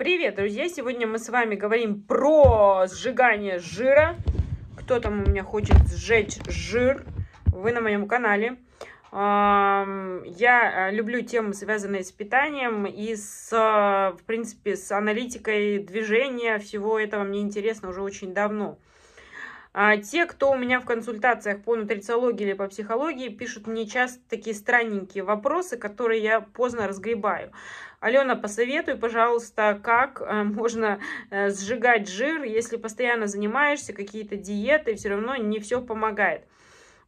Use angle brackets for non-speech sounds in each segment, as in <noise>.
Привет, друзья! Сегодня мы с вами говорим про сжигание жира. Кто там у меня хочет сжечь жир, вы на моем канале. Я э, люблю темы, связанные с питанием и с, э, в принципе, с аналитикой движения. Всего этого мне интересно уже очень давно. А те, кто у меня в консультациях по нутрициологии или по психологии, пишут мне часто такие странненькие вопросы, которые я поздно разгребаю. Алена, посоветуй, пожалуйста, как э, можно э, сжигать жир, если постоянно занимаешься, какие-то диеты, все равно не все помогает.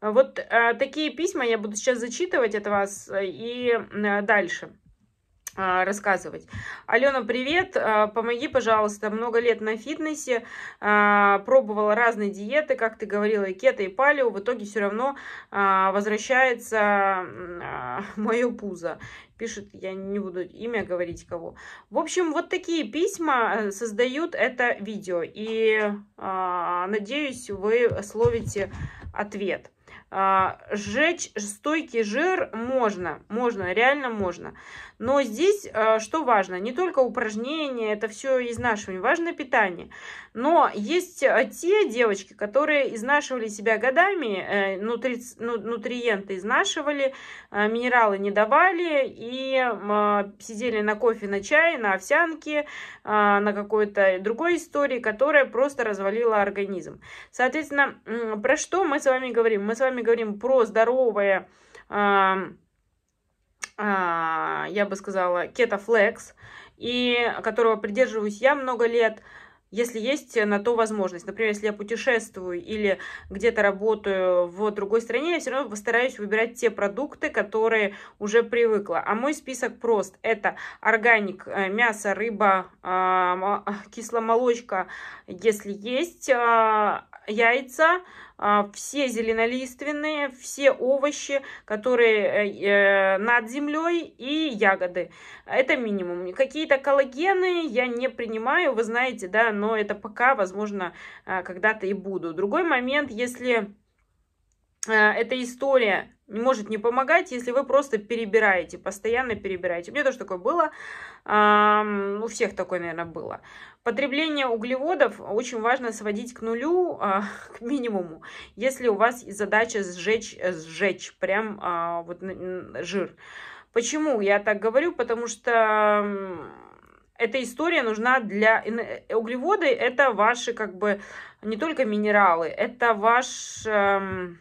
Вот э, такие письма я буду сейчас зачитывать от вас и дальше. А, рассказывать. Алена, привет, а, помоги, пожалуйста, много лет на фитнесе, а, пробовала разные диеты, как ты говорила, и кето, и палео, в итоге все равно возвращается <laughs> мое пузо. Пишет, я не буду имя говорить кого. В общем, вот такие письма э, создают это видео, и надеюсь, вы словите ответ. А, сжечь стойкий жир можно, можно, реально можно. Но здесь а, что важно? Не только упражнения, это все изнашивание, важно питание. Но есть э, те девочки, которые изнашивали себя годами, э, нутри, ну, нутриенты изнашивали, э, минералы не давали и а, сидели на кофе, на чай на овсянке, на какой-то другой истории, которая просто развалила организм. Соответственно, про что мы с вами говорим? Мы с вами говорим про здоровое, э, э, я бы сказала, кетофлекс, и которого придерживаюсь я много лет, если есть на то возможность. Например, если я путешествую или где-то работаю в другой стране, я все равно постараюсь выбирать те продукты, которые уже привыкла. А мой список прост. Это органик, э, мясо, рыба, а, а, кисломолочка, если есть, яйца, а, все зеленолиственные, все овощи, которые э, э, над землей и ягоды. Это минимум. Какие-то коллагены я не принимаю, вы знаете, да, но это пока, возможно, а, когда-то и буду. Другой момент, если Э, эта история может не помогать, если вы просто перебираете, постоянно перебираете. У меня тоже такое было, у всех такое, наверное, было. Потребление углеводов очень важно сводить к нулю, а, <laughs> к минимуму, если у вас задача сжечь, э, сжечь прям а, вот жир. Почему я так говорю? Потому что эта история нужна для... Э, углеводы – это ваши как бы не только минералы, это ваш эм,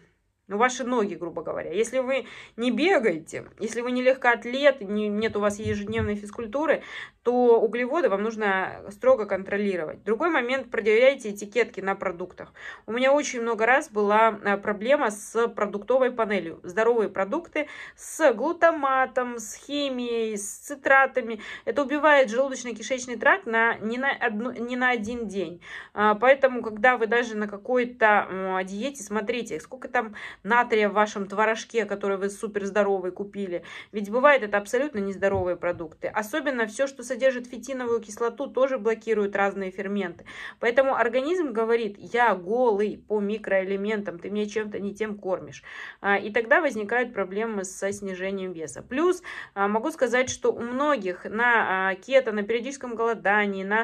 ну, ваши ноги, грубо говоря. Если вы не бегаете, если вы не легкоатлет, не, нет у вас ежедневной физкультуры, то углеводы вам нужно строго контролировать. Другой момент, проверяйте этикетки на продуктах. У меня очень много раз была э, проблема с продуктовой панелью. Здоровые продукты с глутаматом, с химией, с цитратами. Это убивает желудочно-кишечный тракт на, не, на одну, не на один день. А, поэтому, когда вы даже на какой-то диете, смотрите, сколько там натрия в вашем творожке, который вы супер здоровый купили. Ведь бывает это абсолютно нездоровые продукты. Особенно все, что содержит фитиновую кислоту, тоже блокирует разные ферменты. Поэтому организм говорит, я голый по микроэлементам, ты меня чем-то не тем кормишь. А, и тогда возникают проблемы со снижением веса. Плюс а, могу сказать, что у многих на а, кето, на периодическом голодании, на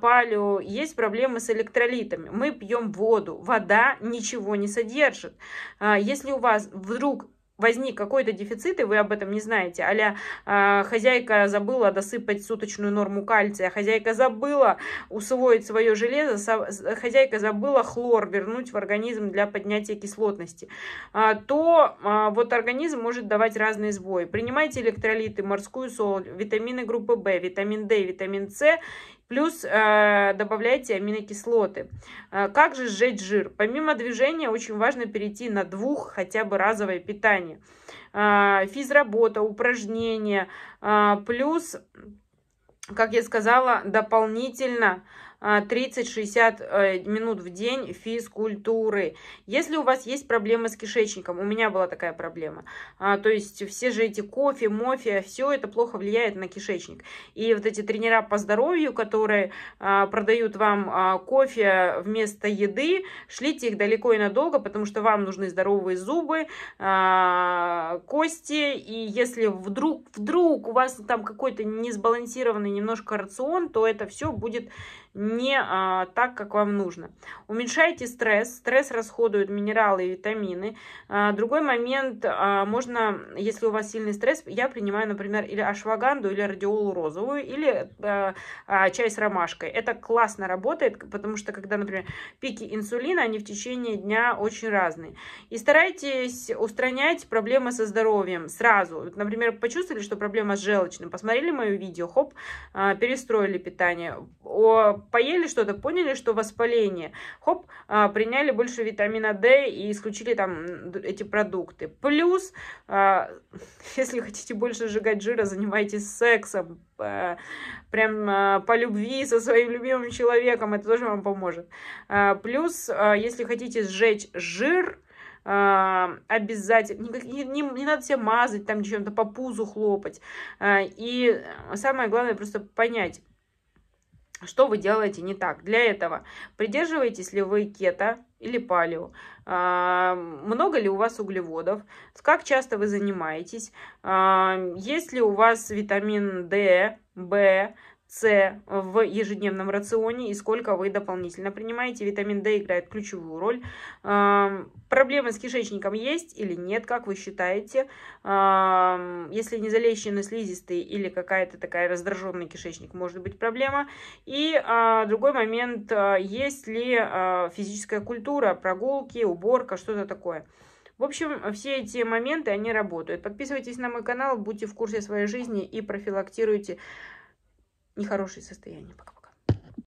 палео есть проблемы с электролитами. Мы пьем воду, вода ничего не содержит. Если у вас вдруг возник какой-то дефицит, и вы об этом не знаете, а э, хозяйка забыла досыпать суточную норму кальция, хозяйка забыла усвоить свое железо, со, хозяйка забыла хлор вернуть в организм для поднятия кислотности, э, то э, вот организм может давать разные сбои. Принимайте электролиты, морскую соль, витамины группы В, витамин D, витамин С Плюс э, добавляйте аминокислоты. Э, как же сжечь жир? Помимо движения очень важно перейти на двух хотя бы разовое питание. Э, физработа, упражнения, э, плюс, как я сказала, дополнительно 30-60 а, э, минут в день физкультуры. Если у вас есть проблемы с кишечником, у меня была такая проблема, а, то есть все же эти кофе, мофе, все это плохо влияет на кишечник. И вот эти тренера по здоровью, которые а, продают вам кофе вместо еды, шлите их далеко и надолго, потому что вам нужны здоровые зубы, кости, и если вдруг, вдруг у вас там какой-то несбалансированный немножко рацион, то это все будет не а, так, как вам нужно. Уменьшайте стресс. Стресс расходует минералы и витамины. А, другой момент, а, можно, если у вас сильный стресс, я принимаю, например, или ашваганду, или радиолу розовую, или а, а, чай с ромашкой. Это классно работает, потому что, когда, например, пики инсулина, они в течение дня очень разные. И старайтесь устранять проблемы со здоровьем сразу. Например, почувствовали, что проблема с желчным, посмотрели мое видео, хоп, а, перестроили питание, о, поели что-то, поняли, что воспаление, хоп, а, приняли больше витамина D и исключили там эти продукты. Плюс, а, <laughs> если хотите больше сжигать жира, занимайтесь сексом, э, прям а, по любви со своим любимым человеком, это тоже вам поможет. Э, плюс, э, если хотите сжечь жир, обязательно, не, не, не надо себя мазать, там чем-то по пузу хлопать. И самое главное просто понять, что вы делаете не так. Для этого придерживаетесь ли вы кето или палео, а, много ли у вас углеводов, как часто вы занимаетесь, а, есть ли у вас витамин D, В, с в ежедневном рационе и сколько вы дополнительно принимаете. Витамин D играет ключевую роль. Проблемы с кишечником есть или нет, как вы считаете? Если не залещены слизистые или какая-то такая раздраженный кишечник, может быть проблема. И а, другой момент, а, есть ли а, физическая культура, прогулки, уборка, что-то такое. В общем, все эти моменты, они работают. Подписывайтесь на мой канал, будьте в курсе своей жизни и профилактируйте нехорошее состояние пока.